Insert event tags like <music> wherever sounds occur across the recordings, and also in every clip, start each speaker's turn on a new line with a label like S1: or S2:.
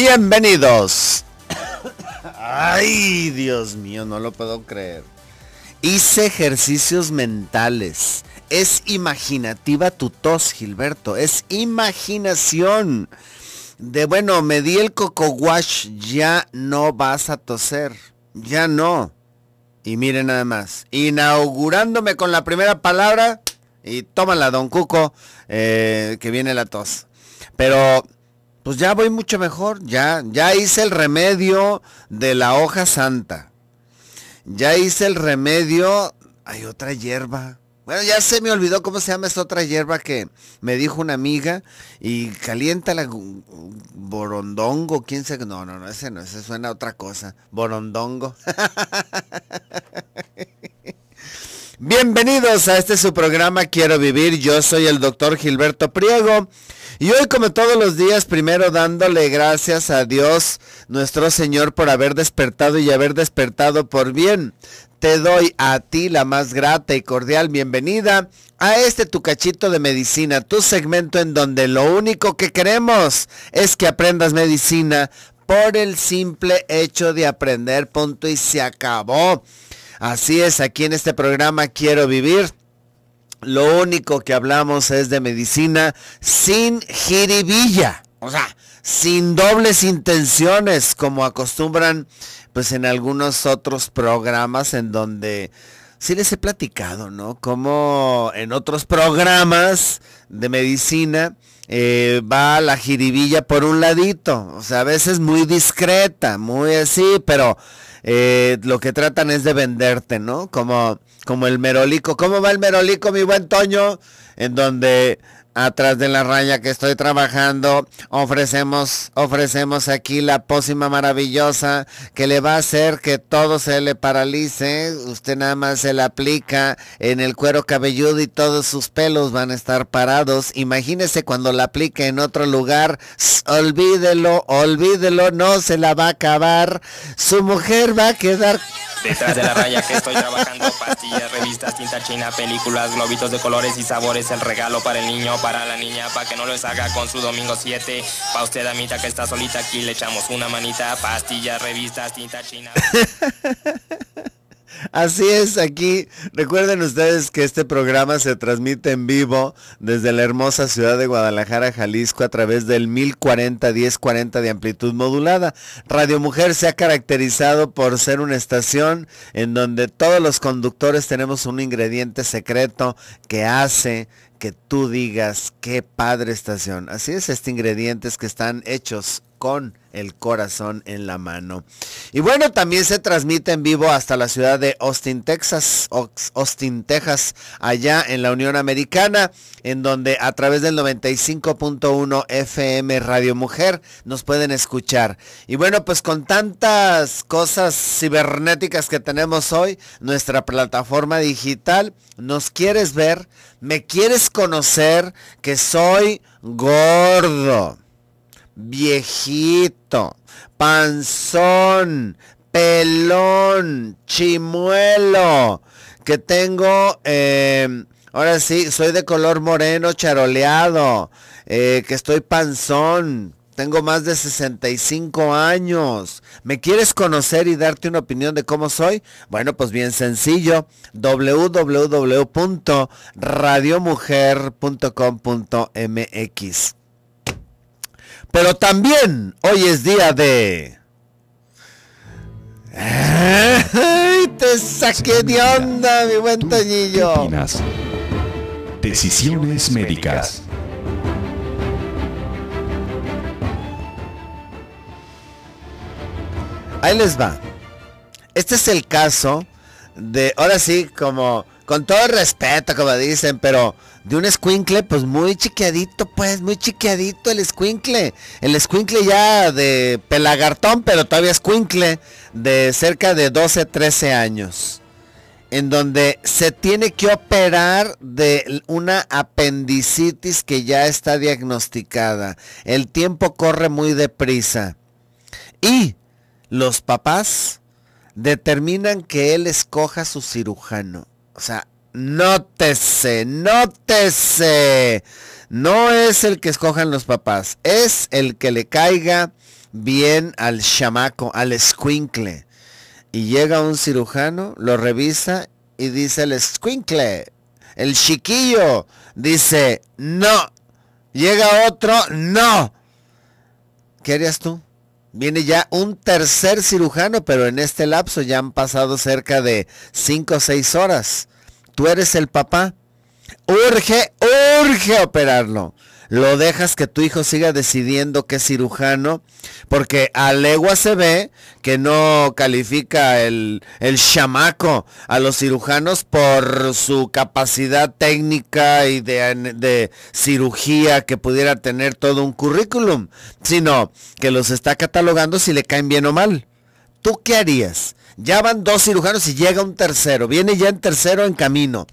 S1: Bienvenidos. Ay, Dios mío, no lo puedo creer. Hice ejercicios mentales. Es imaginativa tu tos, Gilberto. Es imaginación. De bueno, me di el coco wash, ya no vas a toser. Ya no. Y miren nada más. Inaugurándome con la primera palabra. Y tómala, don Cuco, eh, que viene la tos. Pero pues ya voy mucho mejor, ya, ya hice el remedio de la hoja santa. Ya hice el remedio, hay otra hierba. Bueno, ya se me olvidó cómo se llama esa otra hierba que me dijo una amiga y calienta la borondongo, quién se... No, no, no, ese no, ese suena a otra cosa. Borondongo. <laughs> Bienvenidos a este su programa Quiero Vivir. Yo soy el doctor Gilberto Priego y hoy como todos los días, primero dándole gracias a Dios nuestro Señor por haber despertado y haber despertado por bien. Te doy a ti la más grata y cordial bienvenida a este tu cachito de medicina, tu segmento en donde lo único que queremos es que aprendas medicina por el simple hecho de aprender, punto y se acabó. Así es, aquí en este programa quiero vivir lo único que hablamos es de medicina sin jiribilla, o sea, sin dobles intenciones como acostumbran pues en algunos otros programas en donde sí les he platicado, ¿no? Como en otros programas de medicina eh, va la jiribilla por un ladito, o sea, a veces muy discreta, muy así, pero eh, lo que tratan es de venderte, ¿no? Como, como el merolico. ¿Cómo va el merolico, mi buen Toño? En donde atrás de la raya que estoy trabajando, ofrecemos, ofrecemos aquí la pócima maravillosa que le va a hacer que todo se le paralice. Usted nada más se la aplica en el cuero cabelludo y todos sus pelos van a estar parados. Imagínese cuando la aplique en otro lugar, olvídelo, olvídelo, no se la va a acabar. Su mujer va a quedar detrás de la raya que estoy trabajando, pastillas, revistas, tinta china, películas, globitos de colores y sabores, el regalo para el niño, para la niña, para que no lo haga con su domingo 7. para usted, amita, que está solita aquí, le echamos una manita, pastillas, revistas, tinta china. <laughs> Así es, aquí recuerden ustedes que este programa se transmite en vivo desde la hermosa ciudad de Guadalajara, Jalisco, a través del 1040-1040 de amplitud modulada. Radio Mujer se ha caracterizado por ser una estación en donde todos los conductores tenemos un ingrediente secreto que hace que tú digas qué padre estación. Así es, este ingredientes que están hechos con el corazón en la mano. Y bueno, también se transmite en vivo hasta la ciudad de Austin, Texas, Austin, Texas, allá en la Unión Americana, en donde a través del 95.1 FM Radio Mujer nos pueden escuchar. Y bueno, pues con tantas cosas cibernéticas que tenemos hoy, nuestra plataforma digital, nos quieres ver, me quieres conocer que soy gordo viejito, panzón, pelón, chimuelo, que tengo, em, ahora sí, soy de color moreno, charoleado, eh, que estoy panzón, tengo más de 65 años. ¿Me quieres conocer y darte una opinión de cómo soy? Bueno, pues bien sencillo. www.radiomujer.com.mx pero también hoy es día de... te saqué de onda, mi buen Toñillo. Decisiones médicas. Ahí les va. Este es el caso de, ahora sí, como, con todo respeto, como dicen, pero de un escuincle, pues muy chiqueadito, pues, muy chiqueadito el squinkle El squinkle ya de pelagartón, pero todavía squinkle de cerca de 12, 13 años. En donde se tiene que operar de una apendicitis que ya está diagnosticada. El tiempo corre muy deprisa. Y los papás determinan que él escoja su cirujano. O sea, Nótese, nótese. No es el que escojan los papás, es el que le caiga bien al chamaco, al squinkle, Y llega un cirujano, lo revisa y dice el squinkle, el chiquillo, dice, no. Llega otro, no. ¿Qué harías tú? Viene ya un tercer cirujano, pero en este lapso ya han pasado cerca de 5 o 6 horas tú eres el papá, urge, urge operarlo. Lo dejas que tu hijo siga decidiendo qué cirujano, porque a legua se ve que no califica el, el chamaco a los cirujanos por su capacidad técnica y de, de cirugía que pudiera tener todo un currículum, sino que los está catalogando si le caen bien o mal. ¿Tú qué harías? Ya van dos cirujanos y llega un tercero. Viene ya en tercero en camino.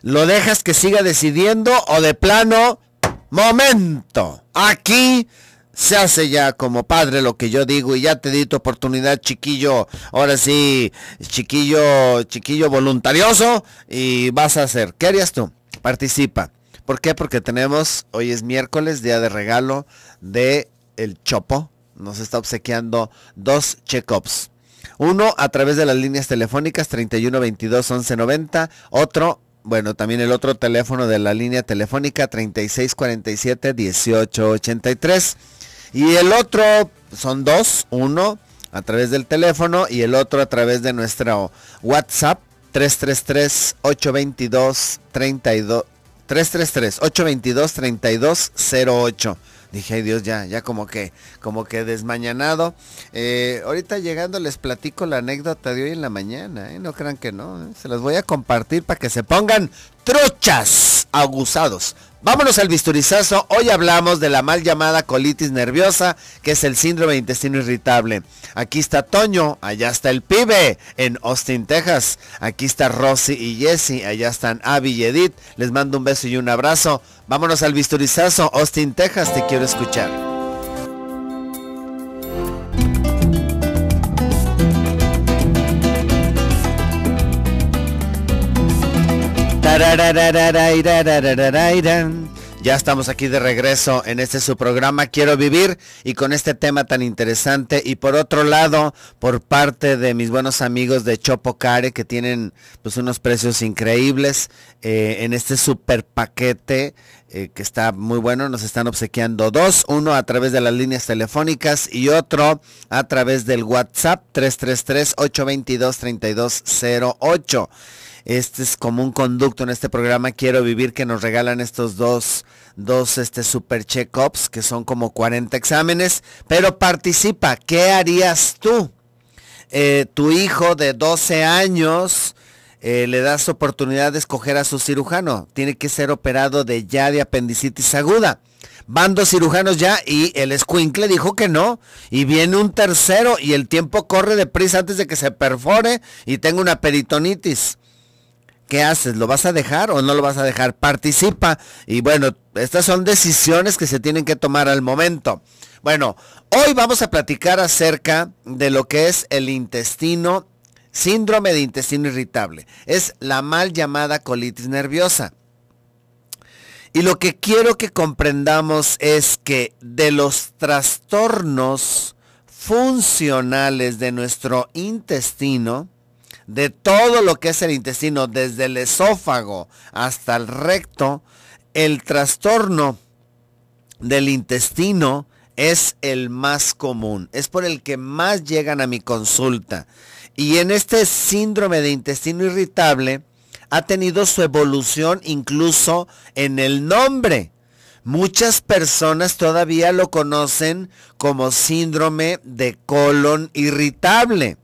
S1: ¿Lo dejas que siga decidiendo o de plano? Momento. Aquí se hace ya como padre lo que yo digo y ya te di tu oportunidad, chiquillo. Ahora sí, chiquillo, chiquillo voluntarioso y vas a hacer. ¿Qué harías tú? Participa. ¿Por qué? Porque tenemos, hoy es miércoles, día de regalo de El Chopo. Nos está obsequiando dos check-ups. Uno a través de las líneas telefónicas 31 22 11 90, otro bueno, también el otro teléfono de la línea telefónica 3647-1883. Y el otro son dos, uno a través del teléfono y el otro a través de nuestro WhatsApp 333-822-32. 333-822-3208. Dije, ay Dios, ya, ya como que, como que desmañanado. Eh, ahorita llegando les platico la anécdota de hoy en la mañana, ¿eh? No crean que no, ¿eh? se las voy a compartir para que se pongan truchas aguzados. Vámonos al bisturizazo. Hoy hablamos de la mal llamada colitis nerviosa, que es el síndrome de intestino irritable. Aquí está Toño, allá está el pibe, en Austin, Texas. Aquí está Rosy y Jesse, allá están Abby y Edith. Les mando un beso y un abrazo. Vámonos al bisturizazo, Austin, Texas, te quiero escuchar. Ya estamos aquí de regreso en este su programa Quiero Vivir y con este tema tan interesante y por otro lado por parte de mis buenos amigos de Chopo Care que tienen pues unos precios increíbles eh, en este super paquete eh, que está muy bueno nos están obsequiando dos, uno a través de las líneas telefónicas y otro a través del WhatsApp 333 822 3208 este es como un conducto en este programa Quiero Vivir que nos regalan estos dos, dos este, super check-ups que son como 40 exámenes. Pero participa, ¿qué harías tú? Eh, tu hijo de 12 años eh, le das oportunidad de escoger a su cirujano. Tiene que ser operado de ya de apendicitis aguda. Van dos cirujanos ya y el escuincle dijo que no. Y viene un tercero y el tiempo corre deprisa antes de que se perfore y tenga una peritonitis. ¿qué haces? ¿Lo vas a dejar o no lo vas a dejar? Participa. Y bueno, estas son decisiones que se tienen que tomar al momento. Bueno, hoy vamos a platicar acerca de lo que es el intestino, síndrome de intestino irritable. Es la mal llamada colitis nerviosa. Y lo que quiero que comprendamos es que de los trastornos funcionales de nuestro intestino, de todo lo que es el intestino, desde el esófago hasta el recto, el trastorno del intestino es el más común, es por el que más llegan a mi consulta. Y en este síndrome de intestino irritable ha tenido su evolución incluso en el nombre. Muchas personas todavía lo conocen como síndrome de colon irritable.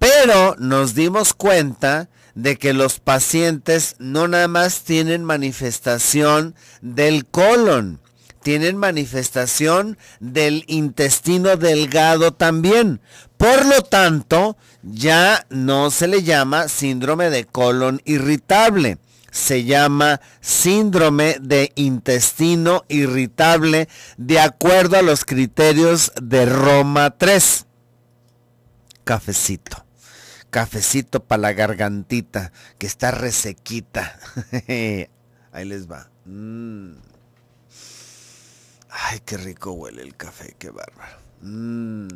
S1: Pero nos dimos cuenta de que los pacientes no nada más tienen manifestación del colon, tienen manifestación del intestino delgado también. Por lo tanto, ya no se le llama síndrome de colon irritable. Se llama síndrome de intestino irritable de acuerdo a los criterios de Roma 3. Cafecito cafecito para la gargantita, que está resequita. <laughs> Ahí les va. Mm. Ay, qué rico huele el café, qué bárbaro. Mmm.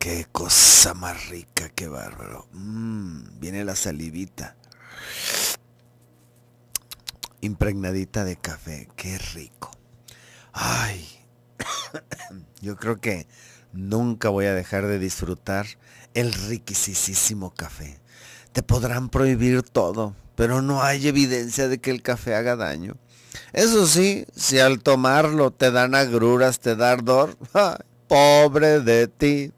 S1: Qué cosa más rica, qué bárbaro. Mm. viene la salivita impregnadita de café. Qué rico. Ay, <coughs> yo creo que nunca voy a dejar de disfrutar el riquisísimo café. Te podrán prohibir todo, pero no hay evidencia de que el café haga daño. Eso sí, si al tomarlo te dan agruras, te da ardor, <laughs> ¡ah! pobre de ti.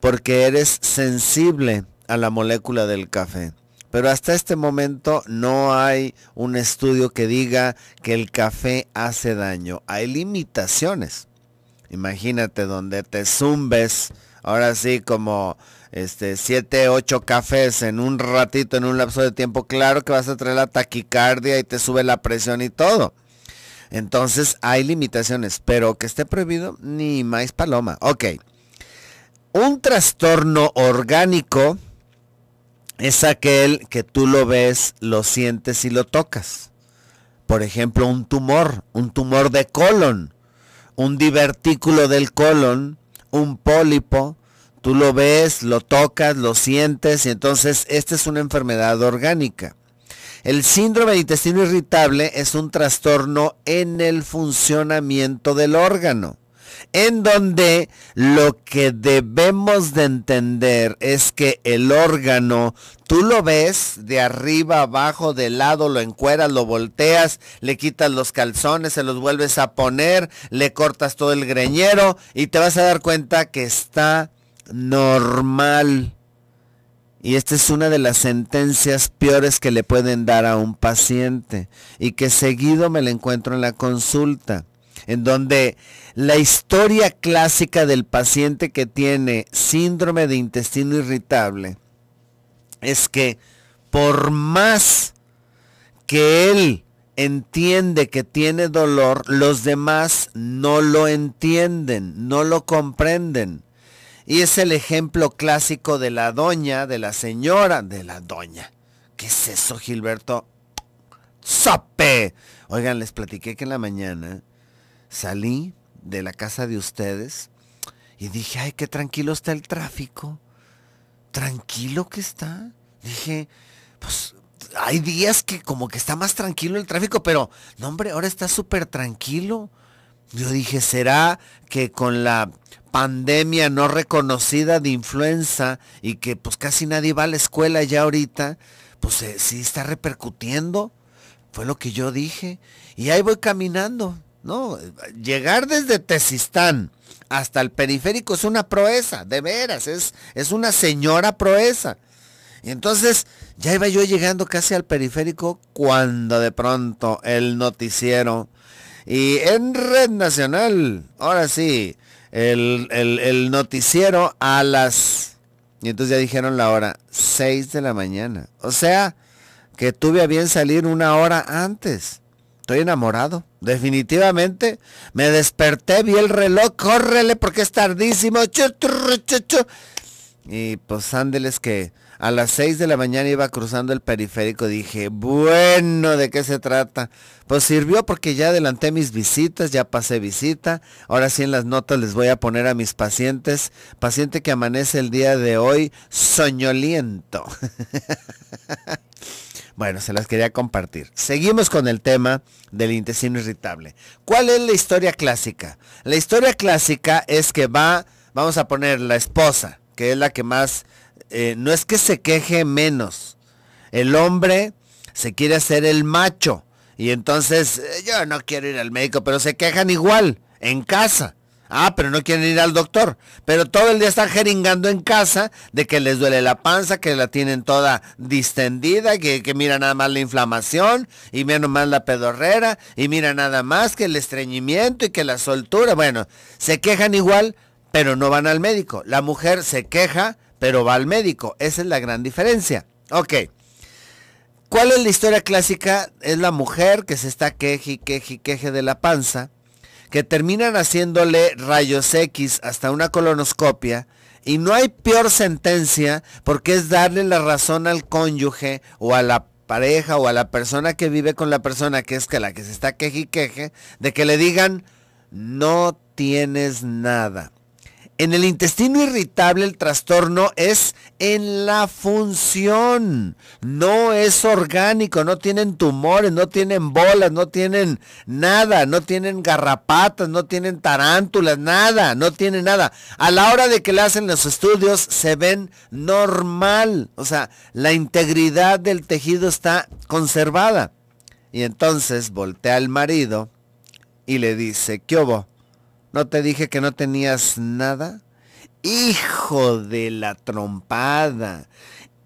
S1: Porque eres sensible a la molécula del café pero hasta este momento no hay un estudio que diga que el café hace daño. Hay limitaciones. Imagínate donde te zumbes, ahora sí como este, siete, cafés en un ratito, en un lapso de tiempo, claro que vas a traer la taquicardia y te sube la presión y todo. Entonces hay limitaciones, pero que esté prohibido, ni más paloma. Ok. Un trastorno orgánico es aquel que tú lo ves, lo sientes y lo tocas. Por ejemplo, un tumor, un tumor de colon, un divertículo del colon, un pólipo, tú lo ves, lo tocas, lo sientes y entonces esta es una enfermedad orgánica. El síndrome de intestino irritable es un trastorno en el funcionamiento del órgano en donde lo que debemos de entender es que el órgano, tú lo ves de arriba, abajo, de lado, lo encueras, lo volteas, le quitas los calzones, se los vuelves a poner, le cortas todo el greñero y te vas a dar cuenta que está normal. Y esta es una de las sentencias peores que le pueden dar a un paciente y que seguido me la encuentro en la consulta en donde la historia clásica del paciente que tiene síndrome de intestino irritable es que por más que él entiende que tiene dolor, los demás no lo entienden, no lo comprenden. Y es el ejemplo clásico de la doña, de la señora, de la doña. ¿Qué es eso, Gilberto? Sape. Oigan, les platiqué que en la mañana salí de la casa de ustedes y dije, ay, qué tranquilo está el tráfico. Tranquilo que está. Dije, pues hay días que como que está más tranquilo el tráfico, pero no, hombre, ahora está súper tranquilo. Yo dije, ¿será que con la pandemia no reconocida de influenza y que pues casi nadie va a la escuela ya ahorita, pues eh, sí está repercutiendo? Fue lo que yo dije. Y ahí voy caminando ¿no? Llegar desde Tesistán hasta el periférico es una proeza, de veras, es, es una señora proeza. Y entonces ya iba yo llegando casi al periférico cuando de pronto el noticiero y en Red Nacional, ahora sí, el, noticiero a las... Y entonces ya dijeron la hora, 6 de la mañana. O sea, que tuve a bien salir una hora antes. Estoy enamorado, definitivamente. Me desperté, vi el reloj, córrele porque es tardísimo. Y pues ándeles que a las 6 de la mañana iba cruzando el periférico. Dije, bueno, ¿de qué se trata? Pues sirvió porque ya adelanté mis visitas, ya pasé visita. Ahora sí en las notas les voy a poner a mis pacientes. Paciente que amanece el día de hoy soñoliento. <laughs> Bueno, se las quería compartir. Seguimos con el tema del intestino irritable. ¿Cuál es la historia clásica? La historia clásica es que va, vamos a poner la esposa, que es la que más, eh, no es que se queje menos. El hombre se quiere hacer el macho. Y entonces, eh, yo no quiero ir al médico, pero se quejan igual, en casa. Ah, pero no quieren ir al doctor. Pero todo el día están jeringando en casa de que les duele la panza, que la tienen toda distendida, que, mira nada más la inflamación, y menos mal la pedorrera, y mira nada más que el estreñimiento y que la soltura. Bueno, se quejan igual, pero no van al médico. La mujer se queja, pero va al médico. Esa es la gran diferencia. Ok. ¿Cuál es la historia clásica? Es la mujer que se está queje, queje, queje de la panza que terminan haciéndole rayos X hasta una colonoscopia y no hay peor sentencia porque es darle la razón al cónyuge o a la pareja o a la persona que vive con la persona que es que la que se está queje, de que le digan no tienes nada. En el intestino irritable el trastorno es en la función. No es orgánico, no tienen tumores, no tienen bolas, no tienen nada, no tienen garrapatas, no tienen tarántulas, nada, no tienen nada. A la hora de que le hacen los estudios se ven normal. O sea, la integridad del tejido está conservada. Y entonces voltea al marido y le dice, ¿qué hubo? ¿No te dije que no tenías nada? Hijo de la trompada.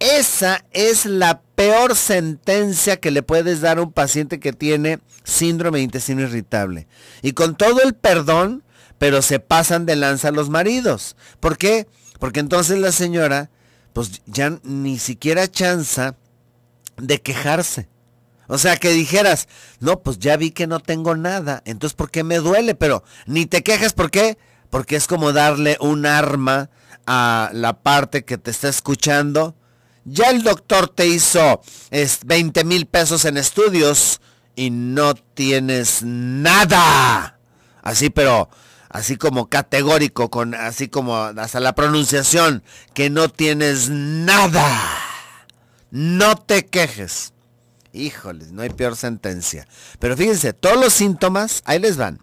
S1: Esa es la peor sentencia que le puedes dar a un paciente que tiene síndrome de intestino irritable. Y con todo el perdón, pero se pasan de lanza a los maridos. ¿Por qué? Porque entonces la señora, pues ya ni siquiera chanza de quejarse. O sea, que dijeras, no, pues ya vi que no tengo nada, entonces ¿por qué me duele? Pero ni te quejes, ¿por qué? Porque es como darle un arma a la parte que te está escuchando. Ya el doctor te hizo 20 mil pesos en estudios y no tienes nada. Así, pero así como categórico, con, así como hasta la pronunciación, que no tienes nada. No te quejes. Híjoles, no hay peor sentencia. Pero fíjense, todos los síntomas, ahí les van.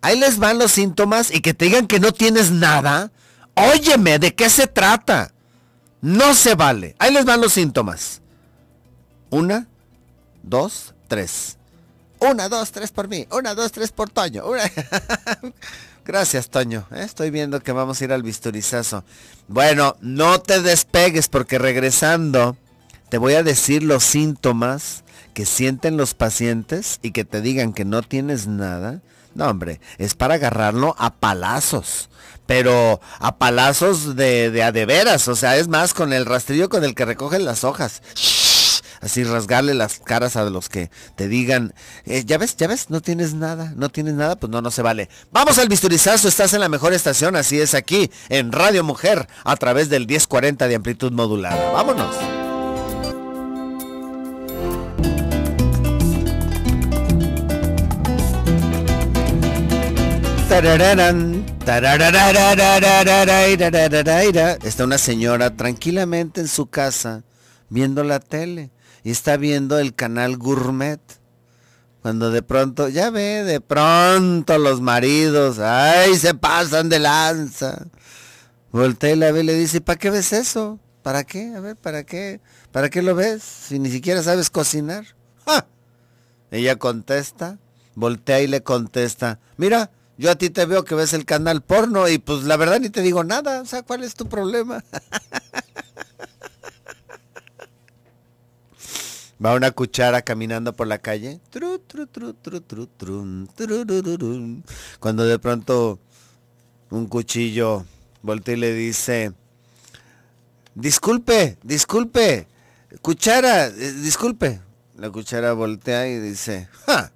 S1: Ahí les van los síntomas y que te digan que no tienes nada. Óyeme, ¿de qué se trata? No se vale. Ahí les van los síntomas. Una, dos, tres. Una, dos, tres por mí. Una, dos, tres por Toño. <laughs> Gracias, Toño. ¿eh? Estoy viendo que vamos a ir al bisturizazo. Bueno, no te despegues porque regresando te voy a decir los síntomas que sienten los pacientes y que te digan que no tienes nada. No, hombre, es para agarrarlo a palazos. Pero a palazos de, de a de veras. O sea, es más con el rastrillo con el que recogen las hojas. así rasgarle las caras a los que te digan, eh, ya ves, ya ves, no tienes nada, no tienes nada, pues no, no se vale. Vamos al bisturizazo, estás en la mejor estación, así es aquí, en Radio Mujer, a través del 1040 de amplitud modulada. Vámonos. Está una señora tranquilamente en su casa viendo la tele y está viendo el canal Gourmet. Cuando de pronto, ya ve, de pronto los maridos, ay, se pasan de lanza. Voltea y la le dice, ¿para qué ves eso? ¿Para qué? A ver, ¿para qué? ¿Para qué lo ves si ni siquiera sabes cocinar? Ella contesta, voltea y le contesta, mira, yo a ti te veo que ves el canal porno y pues la verdad ni te digo nada. O sea, ¿cuál es tu problema? <laughs> Va una cuchara caminando por la calle. Cuando de pronto un cuchillo voltea y le dice, disculpe, disculpe, cuchara, eh, disculpe. La cuchara voltea y dice, ¡ja!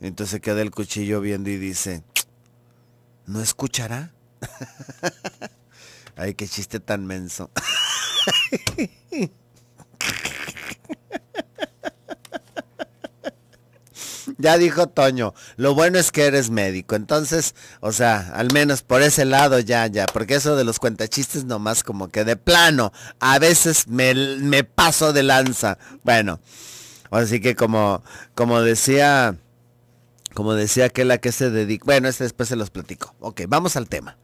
S1: Entonces queda el cuchillo viendo y dice, ¿no escuchará? <laughs> Ay, qué chiste tan menso. <laughs> Ya dijo Toño, lo bueno es que eres médico, entonces, o sea, al menos por ese lado ya, ya, porque eso de los cuentachistes nomás como que de plano, a veces me, me paso de lanza. Bueno, así que como, como decía como decía aquel la que se dedica. Bueno, este después se los platico. Ok, vamos al tema.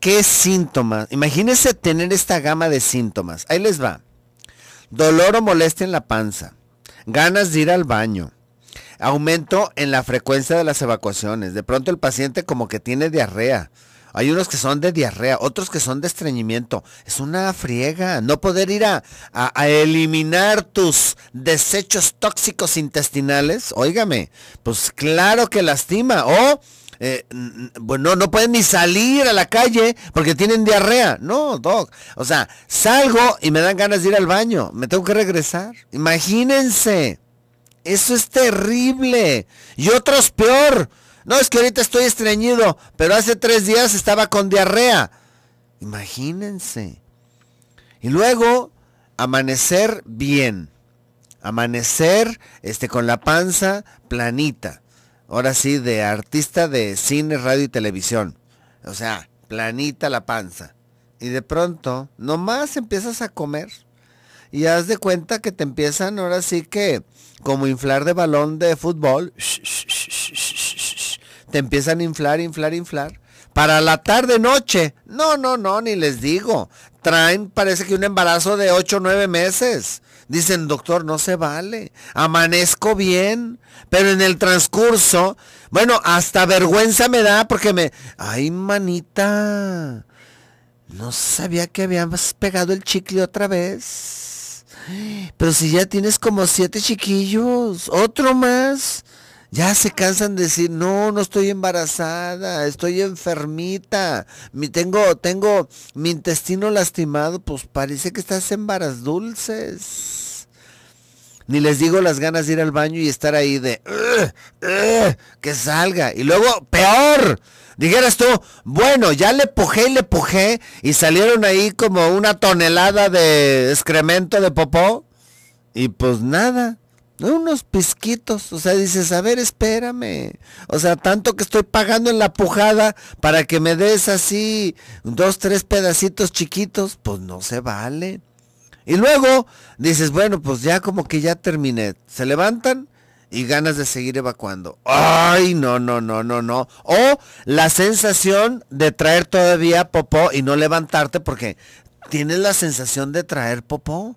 S1: ¿Qué síntomas? Imagínense tener esta gama de síntomas. Ahí les va. Dolor o molestia en la panza. Ganas de ir al baño. Aumento en la frecuencia de las evacuaciones. De pronto el paciente como que tiene diarrea. Hay unos que son de diarrea, otros que son de estreñimiento. Es una friega. No poder ir a, eliminar tus desechos tóxicos intestinales. Óigame, pues claro que lastima. O, eh, bueno, no pueden ni salir a la calle porque tienen diarrea. No, doc. O sea, salgo y me dan ganas de ir al baño. Me tengo que regresar. Imagínense. Eso es terrible. Y otros peor no, es que ahorita estoy estreñido, pero hace tres días estaba con diarrea. Imagínense. Y luego, amanecer bien. Amanecer este, con la panza planita. Ahora sí, de artista de cine, radio y televisión. O sea, planita la panza. Y de pronto, nomás empiezas a comer. Y haz de cuenta que te empiezan ahora sí que como inflar de balón de fútbol te empiezan a inflar, inflar, inflar. Para la tarde, noche. No, no, no, ni les digo. Traen, parece que un embarazo de 8 o 9 meses. Dicen, doctor, no se vale. Amanezco bien. Pero en el transcurso, bueno, hasta vergüenza me da porque me... Ay, manita. No sabía que habíamos pegado el chicle otra vez. Pero si ya tienes como siete chiquillos, otro más. Ya se cansan de decir, no, no estoy embarazada, estoy enfermita, mi, tengo, tengo mi intestino lastimado, pues parece que estás en dulces. Ni les digo las ganas de ir al baño y estar ahí de, que salga. Y luego, peor, dijeras tú, bueno, ya le pujé y le pujé y salieron ahí como una tonelada de excremento de popó. Y pues nada unos pisquitos, o sea, dices, a ver, espérame. O sea, tanto que estoy pagando en la pujada para que me des así dos, tres pedacitos chiquitos, pues no se vale. Y luego dices, bueno, pues ya como que ya terminé. Se levantan y ganas de seguir evacuando. Ay, no, no, no, no, no. O la sensación de traer todavía popó y no levantarte porque tienes la sensación de traer popó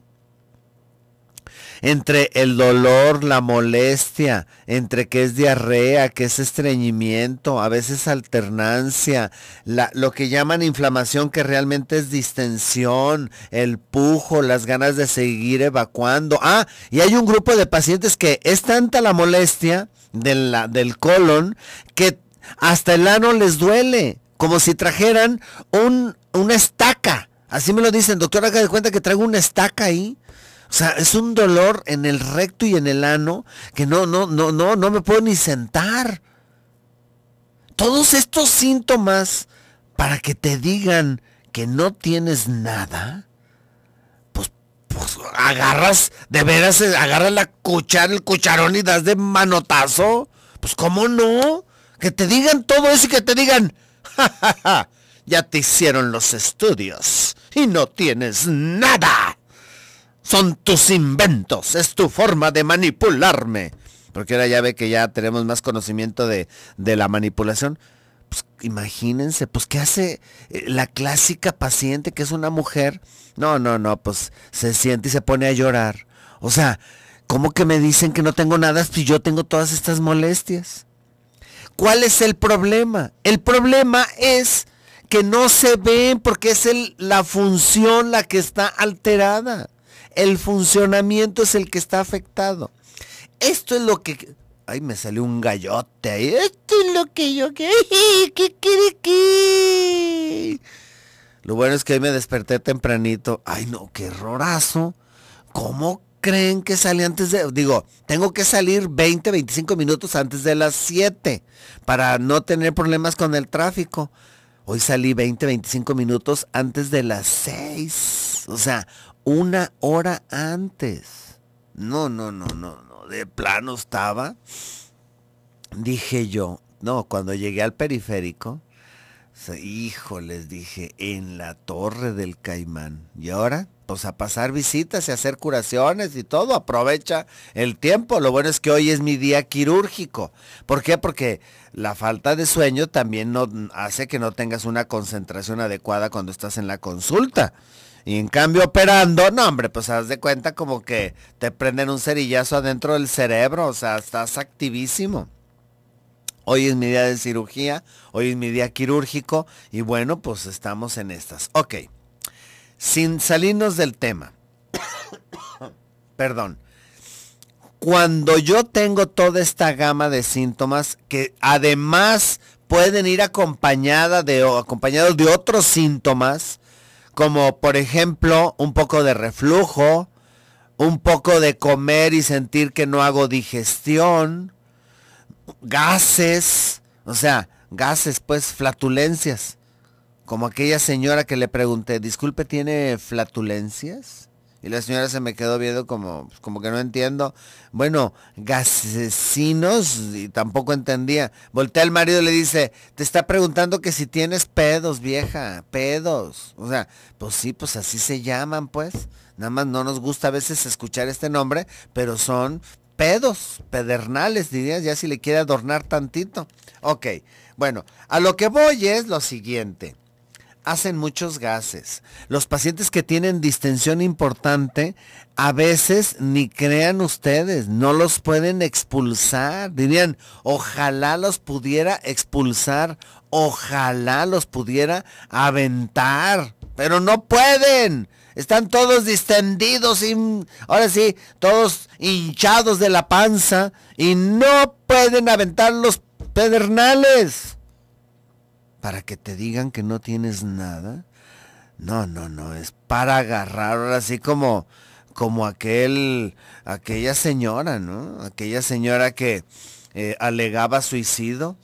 S1: entre el dolor, la molestia, entre que es diarrea, que es estreñimiento, a veces alternancia, lo que llaman inflamación que realmente es distensión, el pujo, las ganas de seguir evacuando. Ah, y hay un grupo de pacientes que es tanta la molestia de la, del colon que hasta el ano les duele, como si trajeran un, una estaca. Así me lo dicen, doctor, haga de cuenta que traigo una estaca ahí o sea, es un dolor en el recto y en el ano que no, no, no, no, no me puedo ni sentar. Todos estos síntomas para que te digan que no tienes nada, pues, pues agarras, de veras, eh, agarras la cuchara, el cucharón y das de manotazo. Pues cómo no, que te digan todo eso y que te digan, ja, ja, ja, ya te hicieron los estudios y no tienes nada. Son tus inventos, es tu forma de manipularme. Porque ahora ya ve que ya tenemos más conocimiento de, la manipulación. Pues, imagínense, pues ¿qué hace eh, la clásica paciente que es una mujer? No, no, no, pues se siente y se pone a llorar. O sea, ¿cómo que me dicen que no tengo nada si yo tengo todas estas molestias? ¿Cuál es el problema? El problema es que no se ven porque es la función la que está alterada. El funcionamiento es el que está afectado. Esto es lo que... Ay, me salió un gallote ahí. Esto es lo que yo... <laughs> ¿Qué quiere que? Lo bueno es que hoy me desperté tempranito. Ay, no, qué errorazo. ¿Cómo creen que salí antes de... Digo, tengo que salir 20, 25 minutos antes de las 7 para no tener problemas con el tráfico. Hoy salí 20, 25 minutos antes de las 6. O sea, una hora antes. No, no, no, no, no. De plano estaba. Dije yo, no, cuando llegué al periférico, hijo, les dije, en la torre del caimán. Y ahora, pues a pasar visitas y hacer curaciones y todo, aprovecha el tiempo. Lo bueno es que hoy es mi día quirúrgico. ¿Por qué? Porque la falta de sueño también no, hace que no tengas una concentración adecuada cuando estás en la consulta. Y en cambio operando, no hombre, pues haz de cuenta como que te prenden un cerillazo adentro del cerebro, o sea, estás activísimo. Hoy es mi día de cirugía, hoy es mi día quirúrgico y bueno, pues estamos en estas. Ok, sin salirnos del tema, <coughs> perdón, cuando yo tengo toda esta gama de síntomas que además pueden ir acompañada de, acompañados de otros síntomas, como por ejemplo un poco de reflujo, un poco de comer y sentir que no hago digestión, gases, o sea, gases, pues flatulencias. Como aquella señora que le pregunté, disculpe, ¿tiene flatulencias? Y la señora se me quedó viendo como, pues, como que no entiendo. Bueno, Gasecinos, y tampoco entendía. Voltea al marido y le dice, te está preguntando que si tienes pedos, vieja, pedos. O sea, pues sí, pues así se llaman, pues. Nada más no nos gusta a veces escuchar este nombre, pero son pedos, pedernales, dirías, ya si le quiere adornar tantito. Ok, bueno, a lo que voy es lo siguiente hacen muchos gases. Los pacientes que tienen distensión importante a veces ni crean ustedes, no los pueden expulsar. Dirían, ojalá los pudiera expulsar, ojalá los pudiera aventar, pero no pueden. Están todos distendidos y ahora sí, todos hinchados de la panza y no pueden aventar los pedernales para que te digan que no tienes nada. No, no, no, es para agarrar, así como, como aquel, aquella señora, ¿no? Aquella señora que eh, alegaba suicidio, <laughs>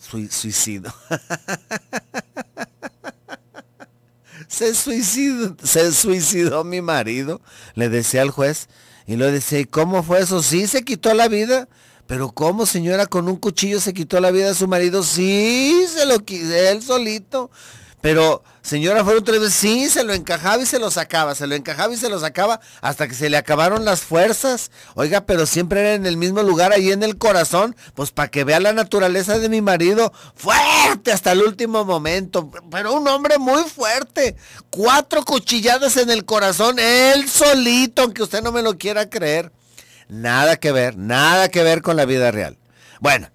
S1: se suicidó, se suicidó mi marido, le decía al juez, y le decía, ¿y cómo fue eso? Sí, se quitó la vida. Pero ¿cómo, señora? Con un cuchillo se quitó la vida de su marido. Sí, se lo quitó él solito. Pero, señora, fueron tres veces. Sí, se lo encajaba y se lo sacaba, se lo encajaba y se lo sacaba hasta que se le acabaron las fuerzas. Oiga, pero siempre era en el mismo lugar, ahí en el corazón. Pues para que vea la naturaleza de mi marido, fuerte hasta el último momento. Pero un hombre muy fuerte. Cuatro cuchilladas en el corazón, él solito, aunque usted no me lo quiera creer. Nada que ver, nada que ver con la vida real. Bueno,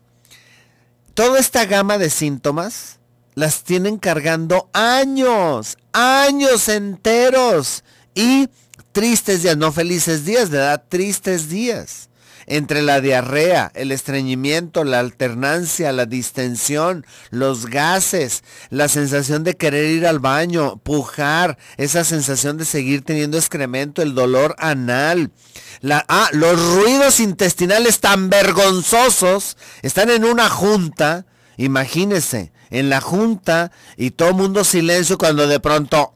S1: toda esta gama de síntomas las tienen cargando años, años enteros y tristes días, no felices días, ¿verdad? Tristes días entre la diarrea, el estreñimiento, la alternancia, la distensión, los gases, la sensación de querer ir al baño, pujar, esa sensación de seguir teniendo excremento, el dolor anal. Ah, los ruidos intestinales tan vergonzosos están en una junta, imagínense en la junta y todo mundo silencio cuando de pronto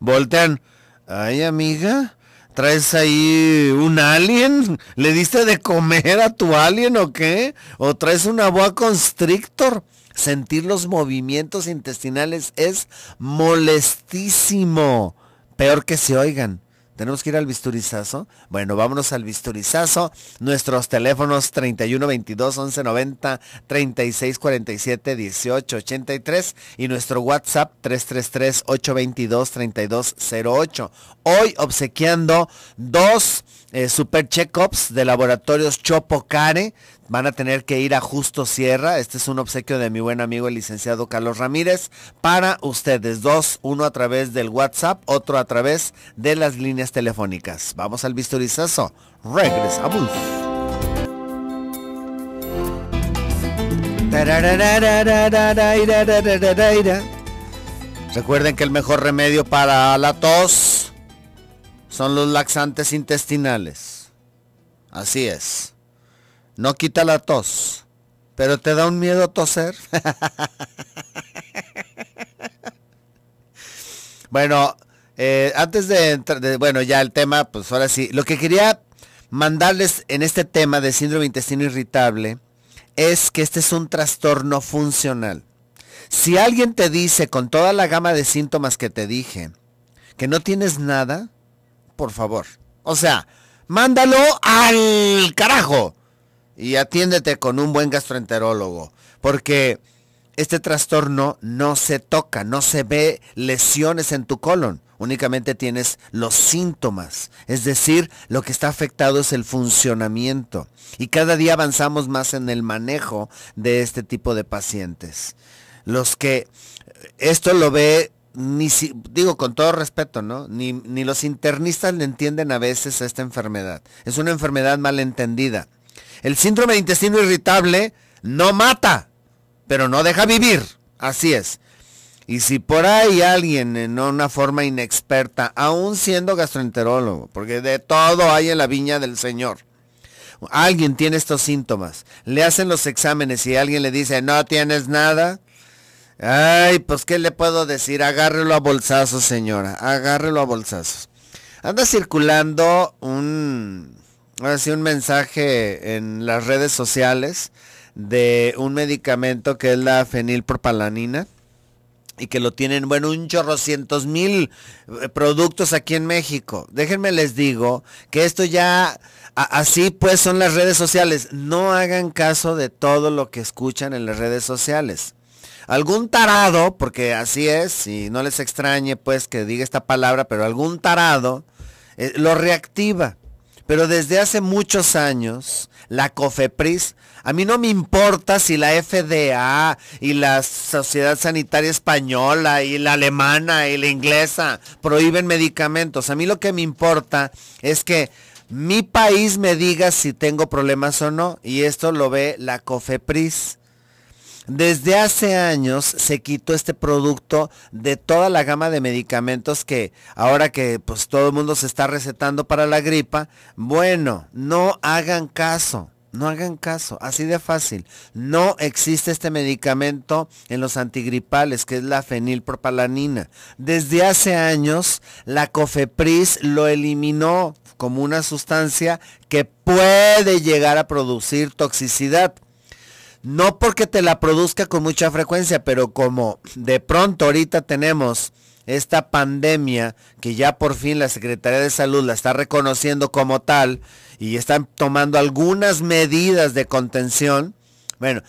S1: voltean. Ay, amiga, ¿traes ahí un alien? <laughs> ¿Le diste de comer a tu alien o qué? ¿O traes una boa constrictor? Sentir los movimientos intestinales es molestísimo. Peor que se oigan. ¿Tenemos que ir al bisturizazo? Bueno, vámonos al bisturizazo. Nuestros teléfonos 3122 1190 3647 1883 y nuestro WhatsApp 333 822 3208. Hoy obsequiando dos eh, super check de laboratorios Chopo Care van a tener que ir a Justo Sierra. Este es un obsequio de mi buen amigo el licenciado Carlos Ramírez para ustedes dos, uno a través del WhatsApp, otro a través de las líneas telefónicas. Vamos al bisturizazo. Regresamos. Recuerden que el mejor remedio para la tos son los laxantes intestinales. Así es. No quita la tos, pero te da un miedo toser. <laughs> bueno, eh, antes de, entrar, bueno, ya el tema, pues ahora sí, lo que quería mandarles en este tema de síndrome intestino irritable es que este es un trastorno funcional. Si alguien te dice con toda la gama de síntomas que te dije que no tienes nada, por favor. O sea, mándalo al carajo y atiéndete con un buen gastroenterólogo, porque este trastorno no se toca, no se ve lesiones en tu colon, únicamente tienes los síntomas, es decir, lo que está afectado es el funcionamiento y cada día avanzamos más en el manejo de este tipo de pacientes. Los que esto lo ve ni si, digo con todo respeto, ¿no? Ni, ni los internistas le entienden a veces a esta enfermedad. Es una enfermedad mal entendida. El síndrome de intestino irritable no mata, pero no deja vivir. Así es. Y si por ahí alguien en una forma inexperta, aún siendo gastroenterólogo, porque de todo hay en la viña del Señor, alguien tiene estos síntomas, le hacen los exámenes y alguien le dice, no tienes nada, ay, pues ¿qué le puedo decir? Agárrelo a bolsazos, señora, agárrelo a bolsazos. Anda circulando un así un mensaje en las redes sociales de un medicamento que es la fenilpropalanina y que lo tienen, bueno, un chorrocientos mil eh, productos aquí en México. Déjenme les digo que esto ya, así pues son las redes sociales. No hagan caso de todo lo que escuchan en las redes sociales. Algún tarado, porque así es, y no les extrañe pues que diga esta palabra, pero algún tarado eh, lo reactiva. Pero desde hace muchos años, la COFEPRIS, a mí no me importa si la FDA y la Sociedad Sanitaria Española y la alemana y la inglesa prohíben medicamentos. A mí lo que me importa es que mi país me diga si tengo problemas o no. Y esto lo ve la COFEPRIS. Desde hace años se quitó este producto de toda la gama de medicamentos que ahora que pues todo el mundo se está recetando para la gripa, bueno, no hagan caso. No hagan caso, así de fácil. No existe este medicamento en los antigripales, que es la fenilpropalanina. Desde hace años, la COFEPRIS lo eliminó como una sustancia que puede llegar a producir toxicidad. No porque te la produzca con mucha frecuencia, pero como de pronto ahorita tenemos esta pandemia que ya por fin la Secretaría de Salud la está reconociendo como tal y están tomando algunas medidas de contención, bueno,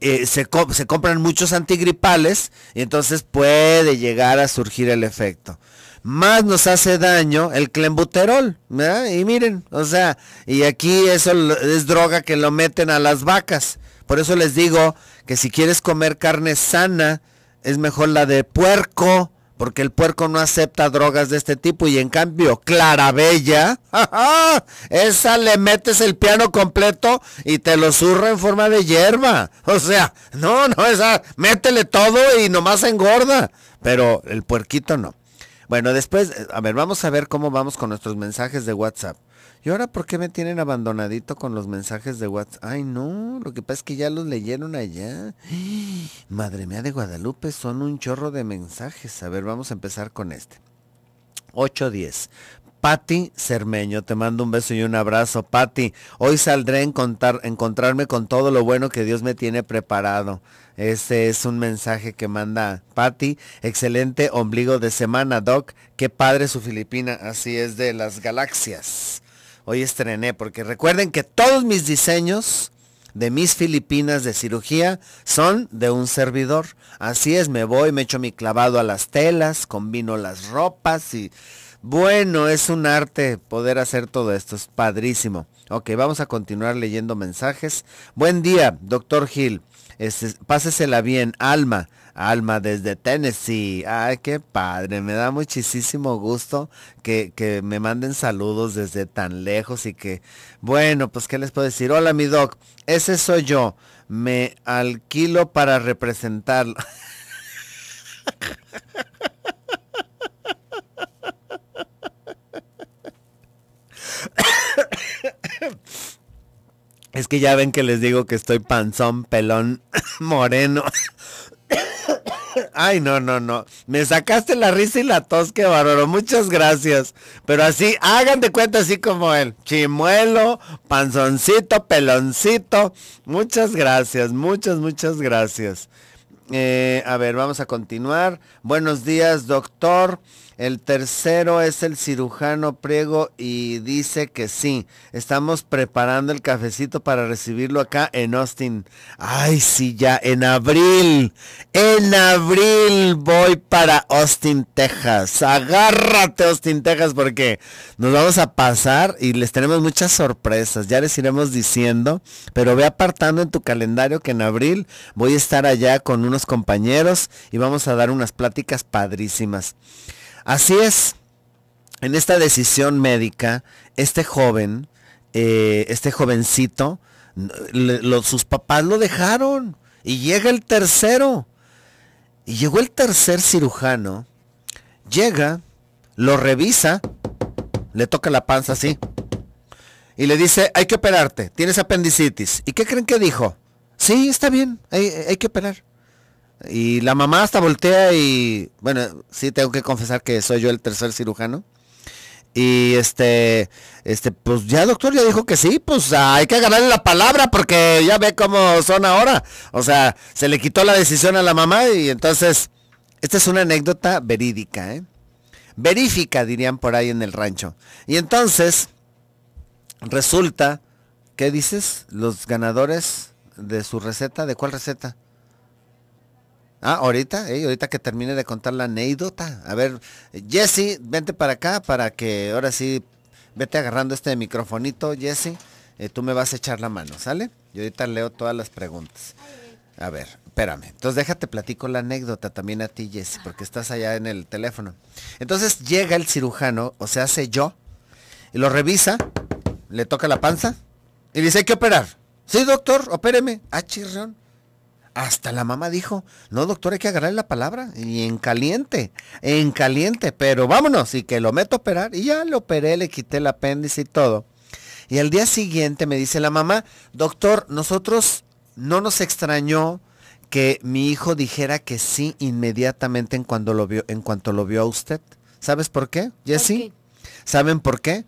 S1: eh, se, compran muchos antigripales y entonces puede llegar a surgir el efecto. Más nos hace daño el clembuterol. ¿verdad? Y miren, o sea, y aquí eso es droga que lo meten a las vacas. Por eso les digo que si quieres comer carne sana, es mejor la de puerco, porque el puerco no acepta drogas de este tipo. Y en cambio, Clarabella, <laughs> esa le metes el piano completo y te lo zurra en forma de hierba. O sea, no, no, esa, métele todo y nomás engorda. Pero el puerquito no. Bueno, después, a ver, vamos a ver cómo vamos con nuestros mensajes de WhatsApp. ¿Y ahora por qué me tienen abandonadito con los mensajes de WhatsApp? Ay, no, lo que pasa es que ya los leyeron allá. <gasps> Madre mía de Guadalupe, son un chorro de mensajes. A ver, vamos a empezar con este. 810. Pati Cermeño, te mando un beso y un abrazo. Pati, hoy saldré a encontrarme con todo lo bueno que Dios me tiene preparado. Este es un mensaje que manda Pati. Excelente ombligo de semana, Doc. Qué padre su Filipina, así es de las galaxias hoy estrené, porque recuerden que todos mis diseños de mis Filipinas de cirugía son de un servidor. Así es, me voy, me echo mi clavado a las telas, combino las ropas y bueno, es un arte poder hacer todo esto, es padrísimo. Ok, vamos a continuar leyendo mensajes. Buen día, doctor Gil. Este, pásesela bien, alma. Alma desde Tennessee. Ay, qué padre. Me da muchísimo gusto que, me manden saludos desde tan lejos y que, bueno, pues, ¿qué les puedo decir? Hola, mi doc. Ese soy yo. Me alquilo para representarlo. Es que ya ven que les digo que estoy panzón, pelón, <coughs> moreno. <coughs> Ay, no, no, no. Me sacaste la risa y la tos, que bárbaro. Muchas gracias. Pero así, hagan de cuenta así como él. Chimuelo, panzoncito, peloncito. Muchas gracias, muchas, muchas gracias. Eh, a ver, vamos a continuar. Buenos días, doctor. El tercero es el cirujano Priego y dice que sí. Estamos preparando el cafecito para recibirlo acá en Austin. Ay, sí, ya, en abril. En abril voy para Austin, Texas. Agárrate, Austin, Texas, porque nos vamos a pasar y les tenemos muchas sorpresas. Ya les iremos diciendo, pero ve apartando en tu calendario que en abril voy a estar allá con unos compañeros y vamos a dar unas pláticas padrísimas. Así es, en esta decisión médica, este joven, eh, este jovencito, sus papás lo dejaron y llega el tercero. Y llegó el tercer cirujano, llega, lo revisa, le toca la panza así y le dice, hay que operarte, tienes apendicitis. ¿Y qué creen que dijo? Sí, está bien, hay que operar. Y la mamá hasta voltea y, bueno, sí tengo que confesar que soy yo el tercer cirujano. Y este, este, pues ya doctor ya dijo que sí, pues hay que agarrarle la palabra porque ya ve cómo son ahora. O sea, se le quitó la decisión a la mamá y entonces, esta es una anécdota verídica, ¿eh? Verífica, dirían por ahí en el rancho. Y entonces, resulta, ¿qué dices? Los ganadores de su receta, ¿de cuál receta? Ah, ahorita, eh, ahorita que termine de contar la anécdota. A ver, Jesse, vente para acá para que ahora sí, vete agarrando este microfonito, Jesse. Eh, tú me vas a echar la mano, ¿sale? Yo ahorita leo todas las preguntas. A ver, espérame. Entonces déjate platico la anécdota también a ti, Jesse, porque estás allá en el teléfono. Entonces llega el cirujano, o sea, hace yo, y lo revisa, le toca la panza, y dice, hay que operar. Sí, doctor, opéreme. Ah, chirrión. Hasta la mamá dijo, no doctor, hay que agarrar la palabra. Y en caliente, en caliente, pero vámonos. Y que lo meto a operar. Y ya lo operé, le quité el apéndice y todo. Y al día siguiente me dice la mamá, doctor, nosotros no nos extrañó que mi hijo dijera que sí inmediatamente en, lo vio, en cuanto lo vio a usted. ¿Sabes por qué, sí ¿Saben por qué?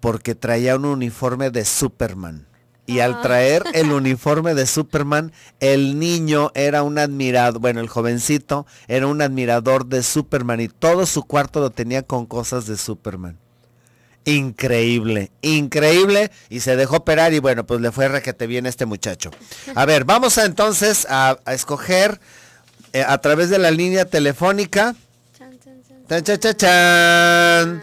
S1: Porque traía un uniforme de Superman. Y al traer el uniforme de Superman, el niño era un admirador, bueno, el jovencito era un admirador de Superman y todo su cuarto lo tenía con cosas de Superman. Increíble, increíble. Y se dejó operar y bueno, pues le fue requete bien a este muchacho. A ver, vamos entonces a, escoger eh, a través de la línea telefónica. Chan, chan, chan. Chan,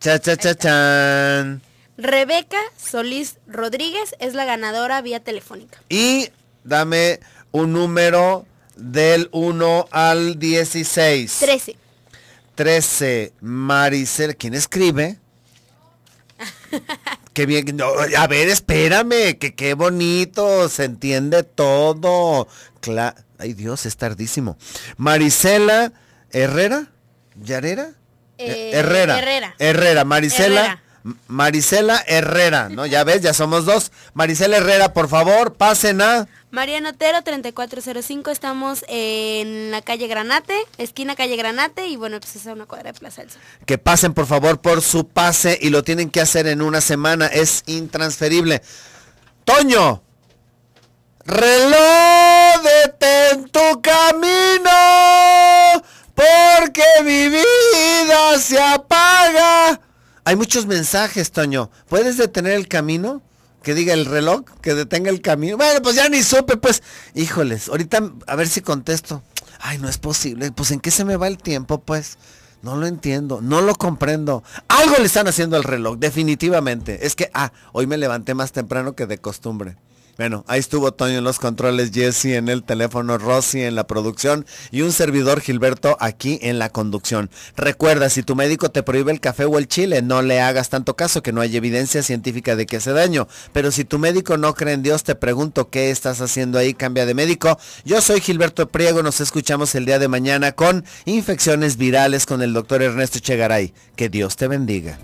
S1: Cha, cha, cha, chan. Rebeca Solís Rodríguez es la ganadora vía telefónica. Y dame un número del 1 al 16. 13. 13. Maricela, ¿quién escribe? <laughs> qué bien. a ver, espérame, que qué bonito, se entiende todo. Ay Dios, es tardísimo. Maricela Herrera, Yarera. Eh, Herrera. Herrera. Herrera, Maricela. Marisela Herrera, ¿no? Ya ves, ya somos dos. Marisela Herrera, por favor, pasen a... Mariano Otero, 3405, estamos en la calle Granate, esquina calle Granate, y bueno, pues es una cuadra de Plaza Que pasen, por favor, por su pase, y lo tienen que hacer en una semana, es intransferible. Toño, relódete en tu camino, porque mi vida se apaga hay muchos mensajes, Toño. ¿Puedes detener el camino? Que diga el reloj, que detenga el camino. Bueno, pues ya ni supe, pues. Híjoles, ahorita a ver si contesto. Ay, no es posible. Pues en qué se me va el tiempo, pues. No lo entiendo, no lo comprendo. Algo le están haciendo al reloj, definitivamente. Es que, ah, hoy me levanté más temprano que de costumbre. Bueno, ahí estuvo Toño en los controles, Jesse en el teléfono, Rossi en la producción y un servidor Gilberto aquí en la conducción. Recuerda, si tu médico te prohíbe el café o el chile, no le hagas tanto caso que no hay evidencia científica de que hace daño. Pero si tu médico no cree en Dios, te pregunto qué estás haciendo ahí, cambia de médico. Yo soy Gilberto Priego, nos escuchamos el día de mañana con infecciones virales con el doctor Ernesto Chegaray. Que Dios te bendiga.